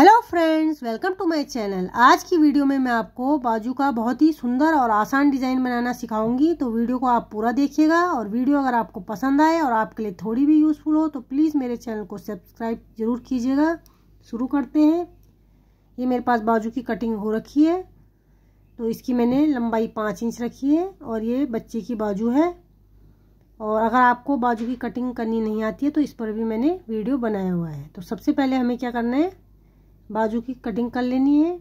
hello friends welcome to my channel आज की video में मैं आपको बाजू का बहुत ही सुंदर और आसान डिज़ाइन बनाना सिखाऊंगी तो वीडियो को आप पूरा देखिएगा और वीडियो अगर आपको पसंद आए और आपके लिए थोड़ी भी यूज़फुल हो तो प्लीज़ मेरे चैनल को सब्सक्राइब ज़रूर कीजिएगा शुरू करते हैं ये मेरे पास बाजू की कटिंग हो रखी है तो इसकी मैंने लंबाई पाँच इंच रखी है और ये बच्चे की बाजू है और अगर आपको बाजू की कटिंग करनी नहीं आती है तो इस पर भी मैंने वीडियो बनाया हुआ है तो सबसे पहले हमें क्या करना है बाजू की कटिंग कर लेनी है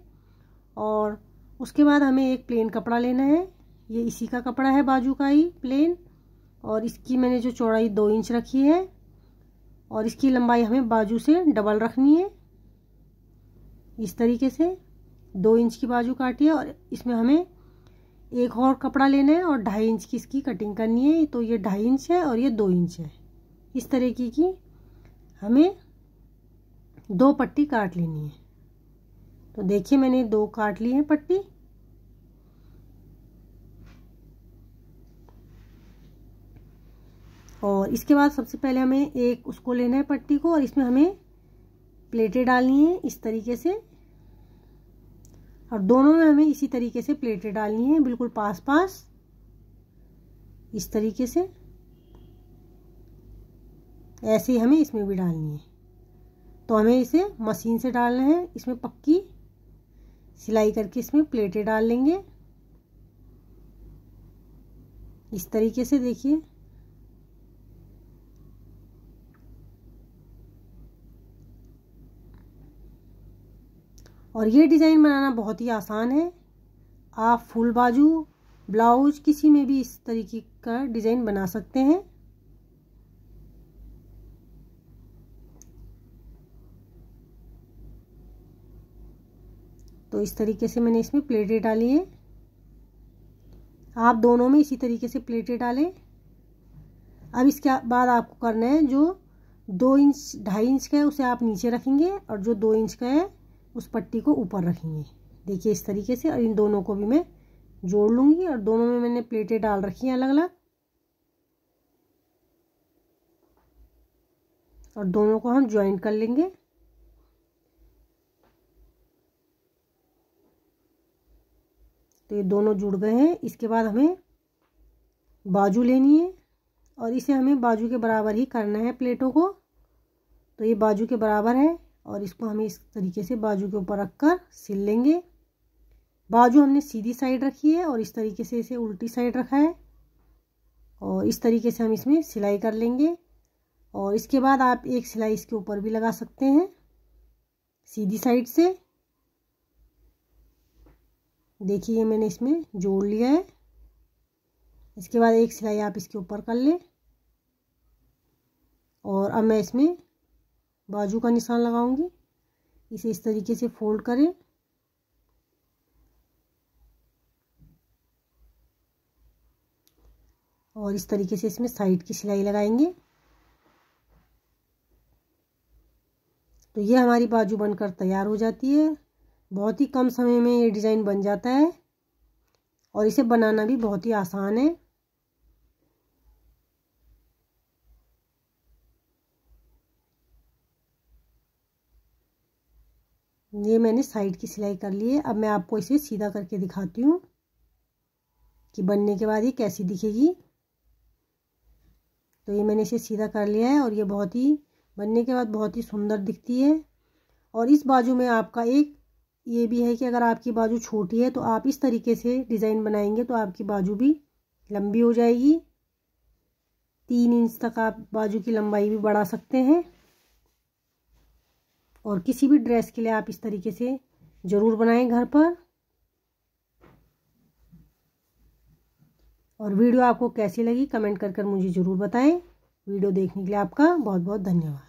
और उसके बाद हमें एक प्लेन कपड़ा लेना है ये इसी का कपड़ा है बाजू का ही प्लेन और इसकी मैंने जो चौड़ाई दो इंच रखी है और इसकी लंबाई हमें बाजू से डबल रखनी है इस तरीके से दो इंच की बाजू काटी है और इसमें हमें एक और कपड़ा लेना है और ढाई इंच की इसकी कटिंग करनी है तो ये ढाई इंच है और ये दो इंच है इस तरीके की हमें दो पट्टी काट लेनी है तो देखिए मैंने दो काट ली है पट्टी और इसके बाद सबसे पहले हमें एक उसको लेना है पट्टी को और इसमें हमें प्लेटें डालनी है इस तरीके से और दोनों में हमें इसी तरीके से प्लेटें डालनी है बिल्कुल पास पास इस तरीके से ऐसे ही हमें इसमें भी डालनी है तो हमें इसे मशीन से डालना है इसमें पक्की सिलाई करके इसमें प्लेटें डाल लेंगे इस तरीके से देखिए और ये डिज़ाइन बनाना बहुत ही आसान है आप फुल बाजू ब्लाउज किसी में भी इस तरीके का डिज़ाइन बना सकते हैं तो इस तरीके से मैंने इसमें प्लेटें डाली हैं आप दोनों में इसी तरीके से प्लेटें डालें अब इसके बाद आपको करना है जो दो इंच ढाई इंच का है उसे आप नीचे रखेंगे और जो दो इंच का है उस पट्टी को ऊपर रखेंगे देखिए इस तरीके से और इन दोनों को भी मैं जोड़ लूँगी और दोनों में मैंने प्लेटें डाल रखी हैं अलग अलग और दोनों को हम ज्वाइंट कर लेंगे तो ये दोनों जुड़ गए हैं इसके बाद हमें बाजू लेनी है और इसे हमें बाजू के बराबर ही करना है प्लेटों को तो ये बाजू के बराबर है और इसको हमें इस तरीके से बाजू के ऊपर रख कर सिल लेंगे बाजू हमने सीधी साइड रखी है और इस तरीके से इसे उल्टी साइड रखा है और इस तरीके से हम इसमें सिलाई कर लेंगे और इसके बाद आप एक सिलाई इसके ऊपर भी लगा सकते हैं सीधी साइड से देखिए मैंने इसमें जोड़ लिया है इसके बाद एक सिलाई आप इसके ऊपर कर लें और अब मैं इसमें बाजू का निशान लगाऊंगी इसे इस तरीके से फोल्ड करें और इस तरीके से इसमें साइड की सिलाई लगाएंगे तो ये हमारी बाजू बनकर तैयार हो जाती है बहुत ही कम समय में ये डिज़ाइन बन जाता है और इसे बनाना भी बहुत ही आसान है ये मैंने साइड की सिलाई कर ली है अब मैं आपको इसे सीधा करके दिखाती हूँ कि बनने के बाद ये कैसी दिखेगी तो ये मैंने इसे सीधा कर लिया है और ये बहुत ही बनने के बाद बहुत ही सुंदर दिखती है और इस बाजू में आपका एक ये भी है कि अगर आपकी बाजू छोटी है तो आप इस तरीके से डिज़ाइन बनाएंगे तो आपकी बाजू भी लंबी हो जाएगी तीन इंच तक आप बाजू की लंबाई भी बढ़ा सकते हैं और किसी भी ड्रेस के लिए आप इस तरीके से ज़रूर बनाएं घर पर और वीडियो आपको कैसी लगी कमेंट कर कर मुझे ज़रूर बताएं वीडियो देखने के लिए आपका बहुत बहुत धन्यवाद